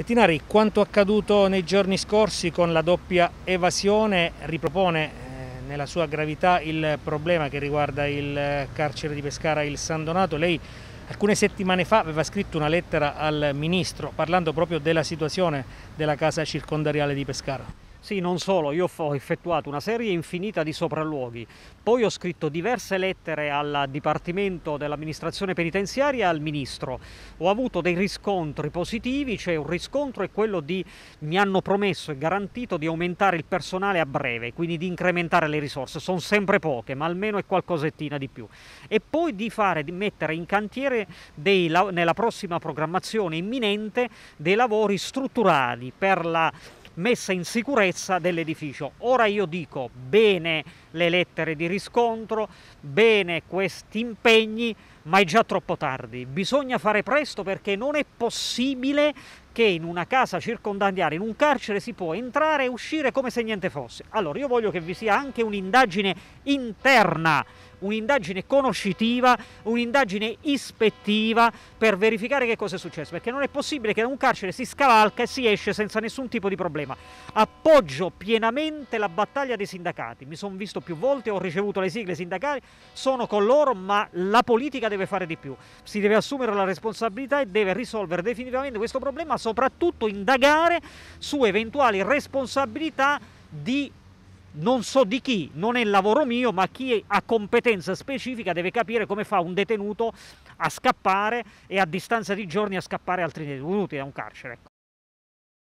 Bettinari, quanto accaduto nei giorni scorsi con la doppia evasione ripropone eh, nella sua gravità il problema che riguarda il eh, carcere di Pescara il San Donato. Lei alcune settimane fa aveva scritto una lettera al Ministro parlando proprio della situazione della casa circondariale di Pescara. Sì, non solo, io ho effettuato una serie infinita di sopralluoghi, poi ho scritto diverse lettere al Dipartimento dell'amministrazione penitenziaria e al Ministro. Ho avuto dei riscontri positivi, cioè un riscontro è quello di mi hanno promesso e garantito di aumentare il personale a breve, quindi di incrementare le risorse, sono sempre poche, ma almeno è qualcosettina di più. E poi di, fare, di mettere in cantiere dei, nella prossima programmazione imminente dei lavori strutturali per la messa in sicurezza dell'edificio. Ora io dico bene le lettere di riscontro, bene questi impegni, ma è già troppo tardi. Bisogna fare presto perché non è possibile che in una casa circondandiare, in un carcere, si può entrare e uscire come se niente fosse. Allora io voglio che vi sia anche un'indagine interna un'indagine conoscitiva, un'indagine ispettiva per verificare che cosa è successo, perché non è possibile che da un carcere si scavalca e si esce senza nessun tipo di problema. Appoggio pienamente la battaglia dei sindacati, mi sono visto più volte, ho ricevuto le sigle sindacali, sono con loro, ma la politica deve fare di più, si deve assumere la responsabilità e deve risolvere definitivamente questo problema, soprattutto indagare su eventuali responsabilità di non so di chi, non è il lavoro mio, ma chi ha competenza specifica deve capire come fa un detenuto a scappare e a distanza di giorni a scappare altri detenuti da un carcere. Ecco.